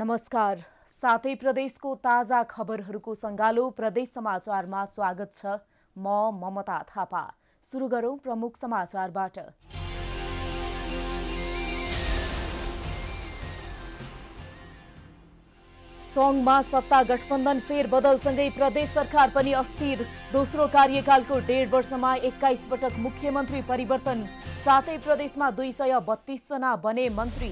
नमस्कार साथै प्रदेशको ताजा खबरहरूको सङ्गालो प्रदेश समाचारमा स्वागत छ म ममता थापा सुरु गरौँ प्रमुख समाचारबाट सङ्घमा सत्ता गठबन्धन फेरबदलसँगै प्रदेश सरकार पनि अस्थिर दोस्रो कार्यकालको डेढ वर्षमा एक्काइस पटक मुख्यमन्त्री परिवर्तन साथै प्रदेशमा दुई सय बत्तीसजना बने मन्त्री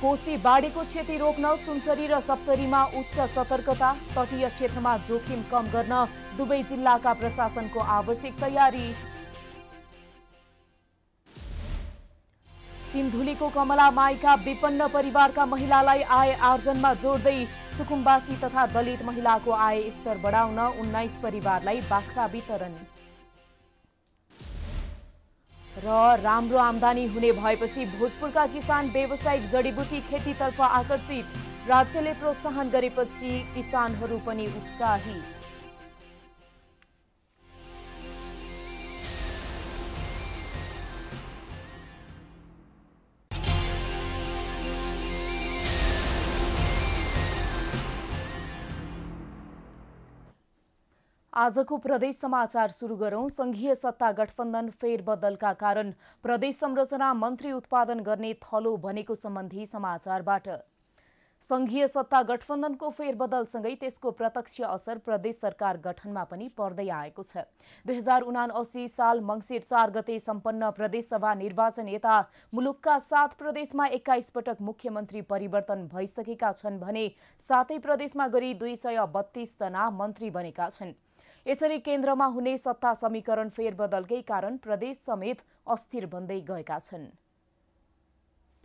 कोशी बाढीको क्षति रोक्न सुनसरी र सप्तरीमा उच्च सतर्कता तटीय क्षेत्रमा जोखिम कम गर्न दुवै जिल्लाका प्रशासनको आवश्यक तयारी सिन्धुलीको कमला माईका विपन्न परिवारका महिलालाई आय आर्जनमा जोड्दै सुकुम्बासी तथा दलित महिलाको आय स्तर बढाउन उन्नाइस परिवारलाई बाख्रा वितरण र राम्रो आम्दानी हुने भएपछि भोजपुरका किसान व्यावसायिक जडीबुटी खेतीतर्फ आकर्षित राज्यले प्रोत्साहन गरेपछि किसानहरू पनि उत्साहित आजको प्रदेश समाचार सुरु गरौं संघीय सत्ता गठबन्धन फेरबदलका कारण प्रदेश संरचना मन्त्री उत्पादन गर्ने थलो भनेको सम्बन्धी समाचारबाट संघीय सत्ता गठबन्धनको फेरबदलसँगै त्यसको प्रत्यक्ष असर प्रदेश सरकार गठनमा पनि पर्दै आएको छ दुई हजार उनासी साल मङ्सिर चार गते सम्पन्न प्रदेशसभा निर्वाचन यता मुलुकका सात प्रदेशमा एक्काइस पटक मुख्यमन्त्री परिवर्तन भइसकेका छन् भने सातै प्रदेशमा गरी दुई सय बत्तीसजना मन्त्री बनेका छन् यसरी केन्द्रमा हुने सत्ता समीकरण फेरबदलकै कारण प्रदेश समेत अस्थिर बन्दै गएका छन्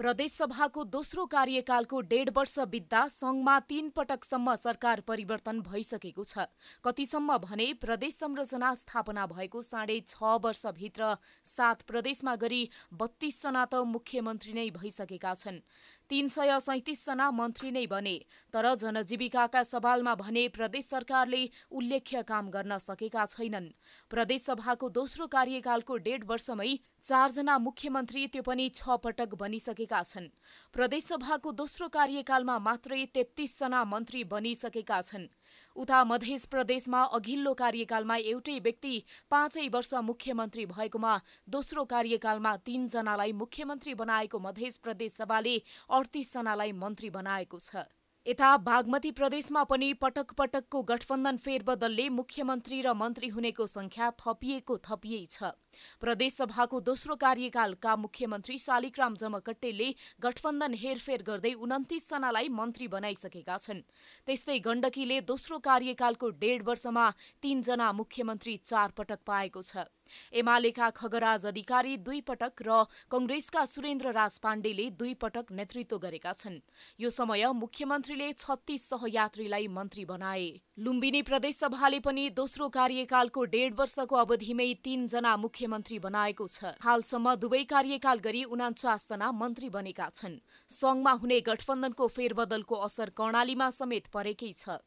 प्रदेशसभाको दोस्रो कार्यकालको डेढ वर्ष बित्दा सङ्घमा तीन पटकसम्म सरकार परिवर्तन भइसकेको छ कतिसम्म भने प्रदेश संरचना स्थापना भएको साढे छ वर्षभित्र सात प्रदेशमा गरी बत्तीसजना त मुख्यमन्त्री नै भइसकेका छन् तीन सय सैतिसजना मन्त्री नै बने तर जनजीविकाका सवालमा भने प्रदेश सरकारले उल्लेख्य काम गर्न सकेका छैनन् प्रदेशसभाको दोस्रो कार्यकालको डेढ वर्षमै चारजना मुख्यमन्त्री त्यो पनि छ पटक बनिसकेका छन् प्रदेशसभाको दोस्रो कार्यकालमा मात्रै तेत्तिसजना मन्त्री बनिसकेका छन् उता मध्य प्रदेशमा अघिल्लो कार्यकालमा एउटै व्यक्ति पाँचै वर्ष मुख्यमन्त्री भएकोमा दोस्रो कार्यकालमा तीनजनालाई मुख्यमन्त्री बनाएको मध्य प्रदेश सभाले अडतिसजनालाई मन्त्री बनाएको छ यता बागमती प्रदेशमा पनि पटक पटकको गठबन्धन फेरबदलले मुख्यमन्त्री र मन्त्री हुनेको संख्या थपिएको थपिए छ प्रदेशसभाको दोस्रो कार्यकालका मुख्यमन्त्री शालिग्राम जमकट्टेले गठबन्धन हेरफेर गर्दै जनालाई मन्त्री बनाइसकेका छन् त्यस्तै गण्डकीले दोस्रो कार्यकालको डेढ वर्षमा तीनजना मुख्यमन्त्री चार पटक पाएको छ एमालेका खगराज अधिकारी दुई पटक र कंग्रेसका सुरेन्द्र राज पाण्डेले दुई पटक नेतृत्व गरेका छन् यो समय मुख्यमन्त्रीले छत्तीस सहयात्रीलाई मन्त्री बनाए लुम्बिनी प्रदेशसभाले पनि दोस्रो कार्यकालको डेढ वर्षको अवधिमै तीनजना मुख्य मन्त्री बनाएको छ हालसम्म दुवै कार्यकाल गरी उनाचास जना मन्त्री बनेका छन् संघमा हुने गठबन्धनको फेरबदलको असर कर्णालीमा समेत परेकै छ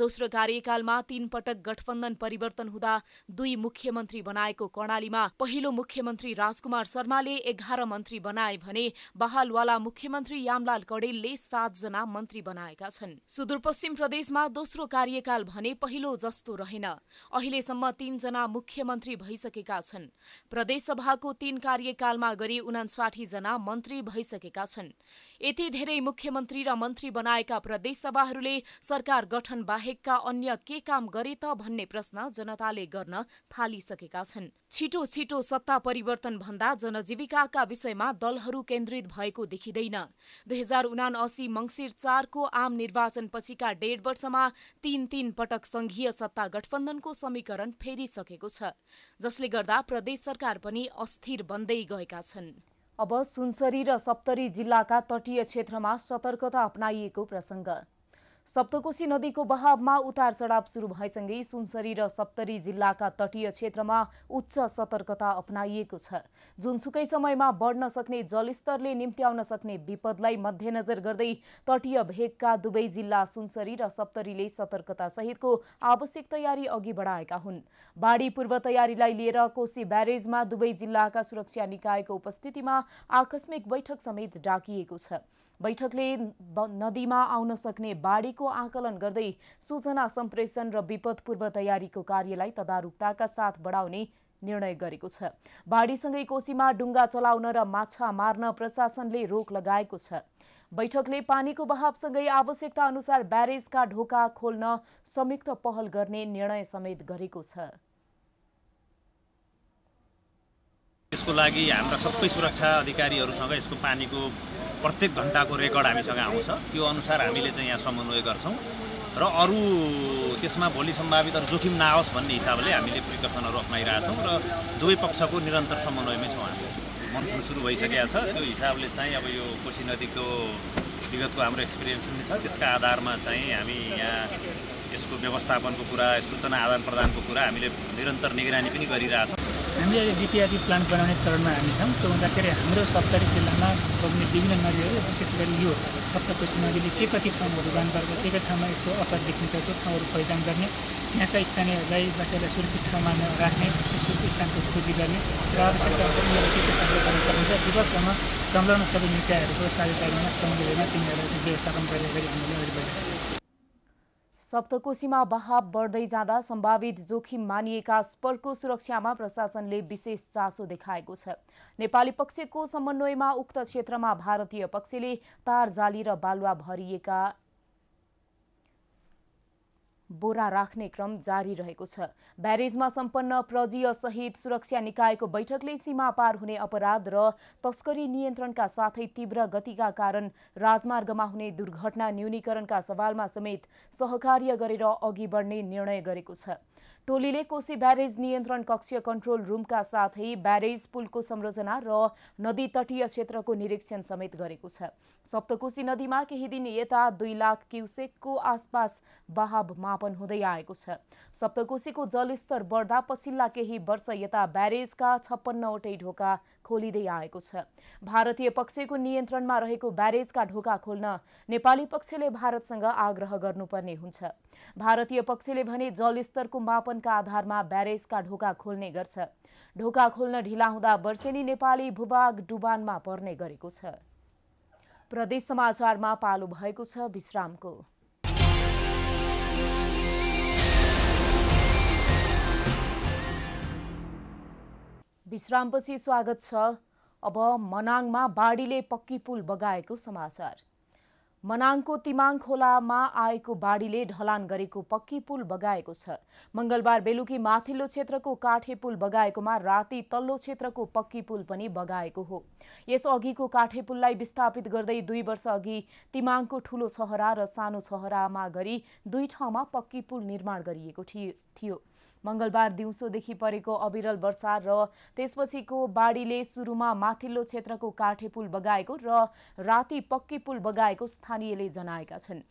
दोस्रो कार्यकालमा तीन पटक गठबन्धन परिवर्तन हुँदा दुई मुख्यमन्त्री बनाएको कर्णालीमा पहिलो मुख्यमन्त्री राजकुमार शर्माले एघार मन्त्री बनाए भने बहालवाला मुख्यमन्त्री यामलाल कडेलले सातजना मन्त्री बनाएका छन् सुदूरपश्चिम प्रदेशमा दोस्रो कार्यकाल भने पहिलो जस्तो रहेन अहिलेसम्म तीनजना मुख्यमन्त्री भइसकेका छन् प्रदेशसभाको तीन कार्यकालमा गरी जना मन्त्री भइसकेका छन् यति धेरै मुख्यमन्त्री र मन्त्री बनाएका प्रदेशसभाहरूले सरकार गठन निर्वाचन बाहेकका अन्य के काम गरे त भन्ने प्रश्न जनताले गर्न थालिसकेका छन् छिटो छिटो सत्ता परिवर्तन भन्दा जनजीविकाका विषयमा दलहरू केन्द्रित भएको देखिँदैन दुई हजार उना असी मङ्सिर चारको आम निर्वाचनपछिका डेढ वर्षमा तीन तीन पटक संघीय सत्ता गठबन्धनको समीकरण फेरिसकेको छ जसले गर्दा प्रदेश सरकार पनि अस्थिर बन्दै गएका छन् अब सुनसरी र सप्तरी जिल्लाका तटीय क्षेत्रमा सतर्कता अप्नाइएको प्रसङ्ग सप्तकोशी नदीको बहावमा उतार चढाव सुरु भएसँगै सुनसरी र सप्तरी जिल्लाका तटीय क्षेत्रमा उच्च सतर्कता अप्नाइएको छ जुनसुकै समयमा बढ्न सक्ने जलस्तरले निम्त्याउन सक्ने विपदलाई मध्यनजर गर्दै तटीय भेगका दुवै जिल्ला सुनसरी र सप्तरीले सतर्कता सहितको आवश्यक तयारी अघि बढाएका हुन् बाढी पूर्व तयारीलाई लिएर कोशी ब्यारेजमा दुवै जिल्लाका सुरक्षा निकायको उपस्थितिमा आकस्मिक बैठक समेत डाकिएको छ बैठकले नदीमा आउन सक्ने बाढीको आकलन गर्दै सूचना सम्प्रेषण र विपद पूर्व तयारीको कार्यलाई तदारुकताका साथ बढाउने निर्णय गरेको छ बाढीसँगै कोशीमा डुङ्गा चलाउन र माछा मार्न प्रशासनले रोक लगाएको छ बैठकले पानीको बहावसँगै आवश्यकता अनुसार ब्यारेजका ढोका खोल्न संयुक्त पहल गर्ने निर्णय समेत गरेको छ यसको लागि हाम्रा सबै सुरक्षा अधिकारीहरूसँग यसको पानीको प्रत्येक घन्टाको रेकर्ड हामीसँग आउँछ त्यो अनुसार हामीले चाहिँ यहाँ समन्वय गर्छौँ र अरू त्यसमा भोलि सम्भावित जोखिम नआओस् भन्ने हिसाबले हामीले प्रिकसनहरू अप्नाइरहेछौँ र दुवै पक्षको निरन्तर समन्वयमै छौँ हामी मनसुन सुरु भइसकेको छ त्यो हिसाबले चाहिँ अब यो कोशी नदीको विगतको हाम्रो एक्सपिरियन्स पनि छ त्यसका आधारमा चाहिँ हामी यहाँ यसको व्यवस्थापनको कुरा सूचना आदान प्रदानको कुरा हामीले निरन्तर निगरानी पनि गरिरहेछौँ हामीले अहिले डिपिआरपी प्लान्ट बनाउने चरणमा हामी छौँ त्यो भन्दाखेरि हाम्रो सप्तरी जिल्लामा बग्ने विभिन्न नदीहरू विशेष गरी यो सप्तकोशी नदीले के कति ठाउँहरू बान गर्छ के के ठाउँमा यसको असर देखिन्छ त्यो ठाउँहरू पहिचान गर्ने यहाँका स्थानीयहरूलाई बसेर सुरक्षित ठाउँमा राख्ने सुरक्षित स्थानको खोजी गर्ने र आवश्यकता अनुसार उनीहरू के के सङ्ग्रह गर्न सकिन्छ विगतसम्म संलग्न सबै निकायहरूको साझेदारीमा समुदायमा तिनीहरूलाई व्यवस्थापन गर्ने गरी हामीले अगाडि बढाएको छ सप्तकोशीमा बहाव बढ्दै जाँदा सम्भावित जोखिम मानिएका स्परको सुरक्षामा प्रशासनले विशेष चासो देखाएको छ नेपाली पक्षको समन्वयमा उक्त क्षेत्रमा भारतीय पक्षले तार जाली र बालुवा भरिएका बोरा राख्ने क्रम जारी रहेको छ ब्यारेजमा सम्पन्न प्रजीय सहित सुरक्षा निकायको बैठकले सीमा पार हुने अपराध र तस्करी नियन्त्रणका साथै तीव्र गतिका कारण राजमार्गमा हुने दुर्घटना न्यूनीकरणका सवालमा समेत सहकार्य गरेर अघि बढ्ने निर्णय गरेको छ टोलीले कोशी ब्यारेज नियन्त्रण कक्षीय कन्ट्रोल रुमका साथै ब्यारेज पुलको संरचना र नदी तटीय क्षेत्रको निरीक्षण समेत गरेको छ सप्तकोशी नदीमा केही दिन यता दुई लाख क्युसेकको आसपास बहाव मापन हुँदै आएको छ सप्तकोशीको जलस्तर बढ्दा पछिल्ला केही वर्ष यता ब्यारेजका छप्पन्नवटै ढोका खोलिँदै आएको छ भारतीय पक्षको नियन्त्रणमा रहेको ब्यारेजका ढोका खोल्न नेपाली पक्षले भारतसँग आग्रह गर्नुपर्ने हुन्छ भारतीय पक्षले भने जलस्तरको मापनका आधारमा ब्यारेजका ढोका खोल्ने गर्छ ढोका खोल्न ढिला हुँदा वर्षेनी नेपाली भूभाग डुबानमा पर्ने गरेको छ प्रदेश समाचारमा पालो भएको छ विश्रामको विश्रामपछि स्वागत छ अब मनाङमा बाढीले पक्की पुल बगाएको समाचार मनाङको तिमाङ खोलामा आएको बाढीले ढलान गरेको पक्की पुल बगाएको छ मङ्गलबार बेलुकी माथिल्लो क्षेत्रको काठे पुल बगाएकोमा राति तल्लो क्षेत्रको पक्की पुल पनि बगाएको हो यस अघिको काठे पुललाई विस्थापित गर्दै दुई वर्ष अघि तिमाङको ठुलो छहरा र सानो छहरामा गरी दुई ठाउँमा पक्की पुल निर्माण गरिएको थियो मङ्गलबार दिउँसोदेखि परेको अविरल वर्षा र त्यसपछिको बाढीले सुरुमा माथिल्लो क्षेत्रको काठे पुल बगाएको र राति पक्की पुल बगाएको स्थानीयले जनाएका छन्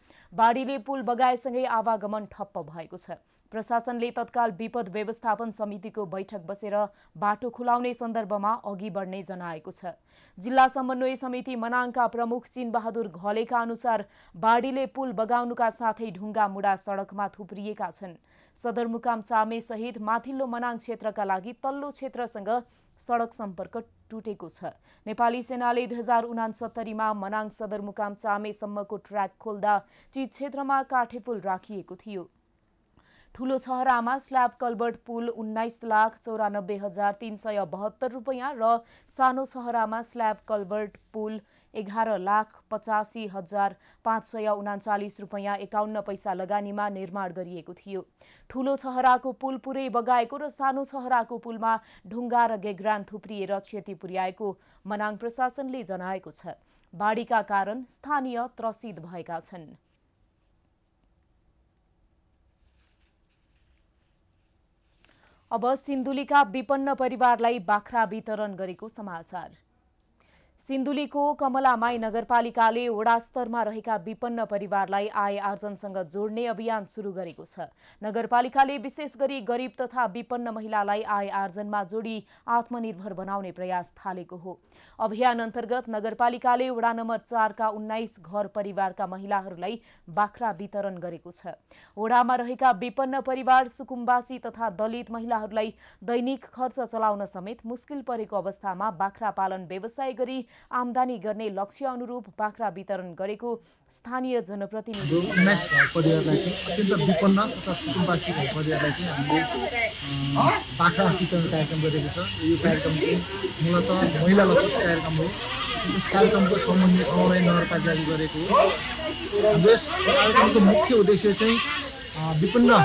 बाढीले पुल बगाएसँगै आवागमन ठप्प भएको छ प्रशासनले तत्काल विपद व्यवस्थापन समितिको बैठक बसेर बाटो खुलाउने सन्दर्भमा अघि बढ्ने जनाएको छ जिल्ला समन्वय समिति मनाङका प्रमुख चिनबहादुर घलेका अनुसार बाढीले पुल बगाउनुका साथै ढुङ्गा मुडा सडकमा थुप्रिएका छन् सदरमुकाम चामेसहित माथिल्लो मनाङ क्षेत्रका लागि तल्लो क्षेत्रसँग सडक सम्पर्क टुटेको छ नेपाली सेनाले दुई हजार उनासत्तरीमा मनाङ सदरमुकाम चामेसम्मको ट्र्याक खोल्दा ती क्षेत्रमा काठेपुल राखिएको थियो ठुलो छहरामा स्ल्याब कलबर्ट पुल उन्नाइस लाख चौरानब्बे हजार तिन सय बहत्तर रुपियाँ र सानो छहरामा स्ल्याब कलबर्ट पुल एघार लाख पचासी हजार पाँच सय उनाचालिस रुपियाँ एकाउन्न पैसा लगानीमा निर्माण गरिएको थियो ठुलो छहराको पुल पुरै बगाएको र सानो छहराको पुलमा ढुङ्गा र गेग्रान थुप्रिएर क्षति पुर्याएको मनाङ प्रशासनले जनाएको छ बाढीका कारण स्थानीय त्रसित भएका छन् अब सिन्धुलीका विपन्न परिवारलाई बाख्रा वितरण गरेको समाचार सिन्धुलीको कमलामाई नगरपालिकाले वडा स्तरमा रहेका विपन्न परिवारलाई आय आर्जनसँग जोड्ने अभियान सुरु गरेको छ नगरपालिकाले विशेष गरी गरिब तथा विपन्न महिलालाई आय आर्जनमा जोडी आत्मनिर्भर बनाउने प्रयास थालेको हो अभियान अन्तर्गत नगरपालिकाले वडा नम्बर चारका उन्नाइस घर परिवारका महिलाहरूलाई बाख्रा वितरण गरेको छ वडामा रहेका विपन्न परिवार सुकुम्बासी तथा दलित महिलाहरूलाई दैनिक खर्च चलाउन समेत मुस्किल परेको अवस्थामा बाख्रा पालन व्यवसाय गरी आमदानी गर्ने लक्ष्य अनुरूप बाख्रा वितरण गरेको स्थानीय जनप्रतिनिधि परिवारलाई अत्यन्त विपन्न तथा कुटुम्बवासी परिवारलाई चाहिँ हामीले बाख्रा वितरण कार्यक्रम गरेको छ यो कार्यक्रम चाहिँ मूलतः महिला लक्षित कार्यक्रम हो यस कार्यक्रमको सम्बन्धी ठाउँलाई नगरपालिकाले गरेको हो यस कार्यक्रमको मुख्य उद्देश्य चाहिँ विपन्न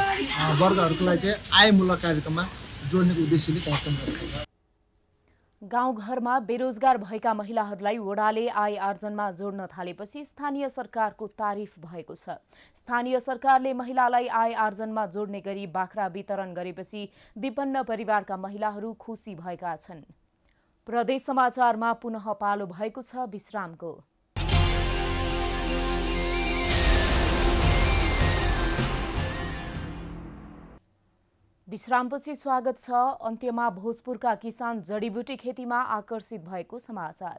वर्गहरूको लागि चाहिँ आयमूलक कार्यक्रममा जोड्ने उद्देश्यले कार्यक्रम गरेको छ गाउँघरमा बेरोजगार भएका महिलाहरूलाई वडाले आय आर्जनमा जोड्न थालेपछि स्थानीय सरकारको तारिफ भएको छ स्थानीय सरकारले महिलालाई आय आर्जनमा जोड्ने गरी बाख्रा वितरण गरेपछि विपन्न परिवारका महिलाहरू खुसी भएका छन् प्रदेश समाचारमा पुनः पालो भएको छ विश्रामको विश्रामपछि स्वागत छ अन्त्यमा भोजपुरका किसान जडीबुटी खेतीमा आकर्षित भएको समाचार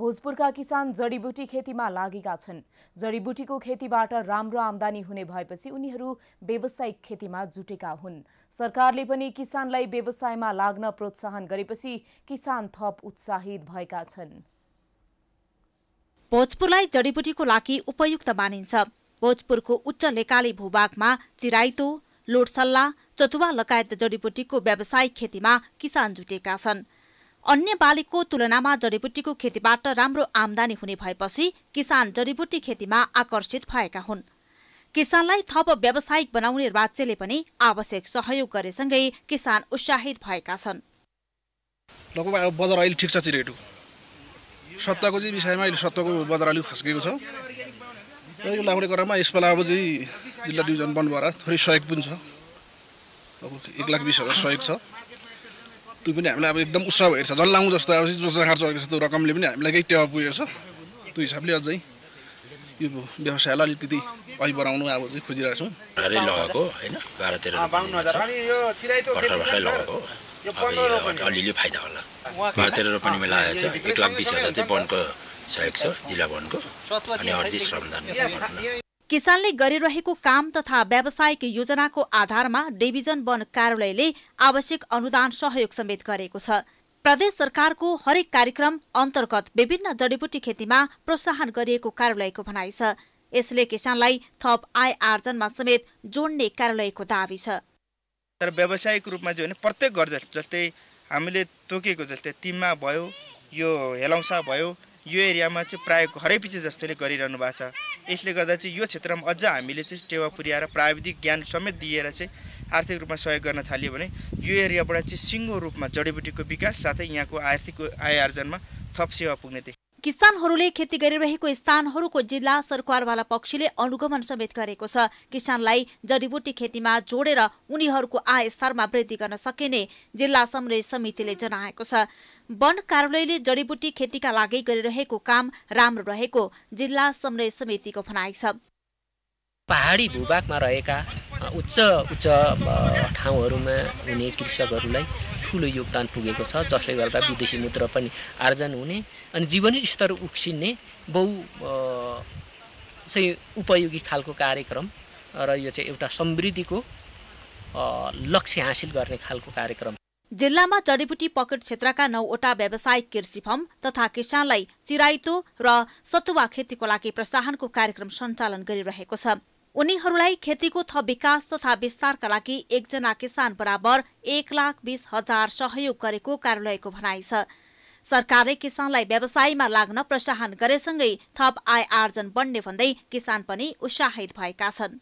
भोजपुरका किसान जडीबुटी खेतीमा लागेका छन् जडीबुटीको खेतीबाट राम्रो आमदानी हुने भएपछि उनीहरू व्यावसायिक खेतीमा जुटेका हुन् सरकारले पनि किसानलाई व्यवसायमा लाग्न प्रोत्साहन गरेपछि किसान थप उत्साहित भएका छन् भोजपुरलाई जडीबुटीको लागि उपयुक्त मानिन्छ भोजपुरको उच्च लेकाली भूभागमा चिराइतो लोडसल्ला चतुवा लगायत जडीबुटीको व्यावसायिक खेतीमा किसान जुटेका छन् अन्य बालीको तुलनामा जडीबुटीको खेतीबाट राम्रो आमदानी हुने भएपछि किसान जडीबुटी खेतीमा आकर्षित भएका हुन् किसानलाई थप व्यावसायिक बनाउने राज्यले पनि आवश्यक सहयोग गरेसँगै किसान उत्साहित भएका छन् लगभग अब बजार अहिले ठिक छ चिरेटु सत्ताको चाहिँ विषयमा अहिले सत्ताको बजार अलिक खस्किएको छ र यो लाग्ने क्रममा यसपालि अब चाहिँ जिल्ला डिभिजन भएर थोरै सहयोग पनि छ अब एक लाख बिस हजार सहयोग छ त्यो पनि हामीलाई अब एकदम उत्साह भएर छ जसलाई आउँ जस्तो अब जोसँग खर्च छ जस्तो रकमले पनि हामीलाई केही टेवा पुगेको छ त्यो हिसाबले अझै यो व्यवसायलाई अलिकति अघि बढाउनु अब चाहिँ खोजिरहेको छौँ लगाएको होइन बाह्र तेह्र भर्खर भर्खरै लगाएको अब अलिअलि फाइदा होला बाह्र तेह्र रोपनीमा लागेको छ एक लाख बिस हजार चाहिँ वनको सहयोग छ जिल्ला वनको अनि अर्जी श्रमदान किसानले गरिरहेको काम तथा व्यावसायिक योजनाको आधारमा डिभिजन वन कार्यालयले आवश्यक अनुदान सहयोग समेत गरेको छ प्रदेश सरकारको हरेक कार्यक्रम अन्तर्गत विभिन्न जडीबुटी खेतीमा प्रोत्साहन गरिएको कार्यालयको भनाइ छ यसले किसानलाई थप आय आर्जनमा समेत जोड्ने कार्यालयको दावी छ तर व्यावसायिक रूपमा जो प्रत्येक घर जस्तै हामीले तोकेको जस्तै तिममा भयो यो हेलौसा भयो यो एरियामा चाहिँ प्रायः पछि जस्तोले गरिरहनु भएको छ यसले गर्दा चाहिँ यो क्षेत्रमा अझ हामीले चाहिँ टेवा पुर्याएर प्राविधिक ज्ञान समेत दिएर चाहिँ आर्थिक रूपमा सहयोग गर्न थाल्यो भने यो एरियाबाट चाहिँ सिङ्गो रूपमा जडीबुटीको विकास साथै यहाँको आर्थिक आय आर्जनमा थप सेवा पुग्ने देखिन्छ किसानहरूले खेती गरिरहेको स्थानहरूको जिल्ला सरकारवाला पक्षले अनुगमन समेत गरेको छ किसानलाई जडीबुटी खेतीमा जोडेर उनीहरूको आय स्तरमा वृद्धि गर्न सकिने जिल्ला समन्वय समितिले जनाएको छ वन कार्यालयले जडीबुटी खेतीका लागि गरिरहेको काम राम्रो रहेको जिल्ला समन्वय समितिको भनाइ छ पहाडी भूभागमा रहेका उच्च उच्च ठाउँहरूमा हुने कृषकहरूलाई ठुलो योगदान पुगेको छ जसले गर्दा विदेशी मुद्रा पनि आर्जन हुने अनि जीवनी स्तर उक्सिने बहु चाहिँ उपयोगी खालको कार्यक्रम र यो चाहिँ एउटा समृद्धिको लक्ष्य हासिल गर्ने खालको कार्यक्रम जिल्लामा जडीबुटी पकेट क्षेत्रका नौवटा व्यावसायिक कृषि फर्म तथा किसानलाई चिराइतो र सतुवा खेतीको लागि प्रोत्साहनको कार्यक्रम सञ्चालन गरिरहेको छ उनीहरूलाई खेतीको थप विकास तथा विस्तारका लागि एकजना किसान बराबर एक लाख बीस हजार सहयोग गरेको कार्यालयको भनाइ छ सरकारले किसानलाई व्यवसायमा लाग्न प्रोत्साहन गरेसँगै थप आय आर्जन बढ्ने भन्दै किसान पनि उत्साहित भएका छन्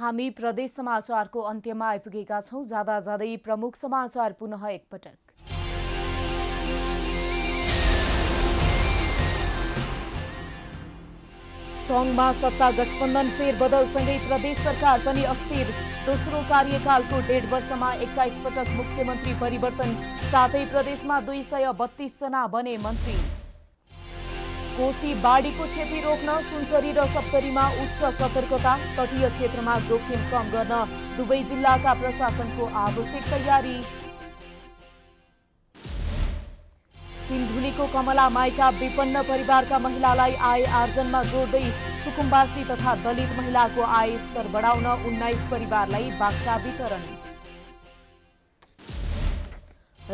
हामी प्रदेश समाचारको अन्त्यमा आइपुगेका छौँ जाँदा जाँदै प्रमुख समाचार पुनः एकपटक सङ्घमा सत्ता गठबन्धन फेरबदलसँगै प्रदेश सरकार पनि अस्थिर दोस्रो कार्यकालको डेढ वर्षमा एक्काइस पटक मुख्यमन्त्री परिवर्तन साथै प्रदेशमा दुई सय बत्तीसजना बने मन्त्री कोशी बाढीको क्षति रोक्न सुनसरी र सप्तरीमा उच्च सतर्कता तटीय क्षेत्रमा जोखिम कम गर्न दुवै जिल्लाका प्रशासनको आवश्यक तयारी सिन्धुलीको कमला माइका विपन्न परिवारका महिलालाई आय आर्जनमा जोड्दै सुकुम्बासी तथा दलित महिलाको आय स्तर बढाउन उन्नाइस परिवारलाई बाक्का वितरण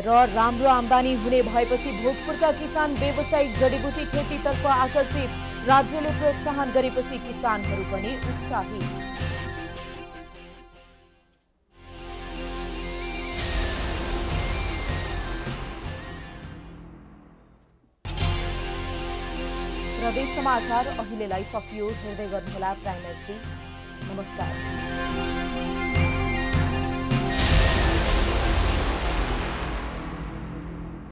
र राम्रो आम्दानी हुने भएपछि भोजपुरका किसान व्यावसायिक जडीबुटी खेतीतर्फ आकर्षित राज्यले प्रोत्साहन गरेपछि किसानहरू पनि उत्साहित समाचार अहिलेलाई सकियो हेर्दै गर्नुहोला प्राइम नमस्कार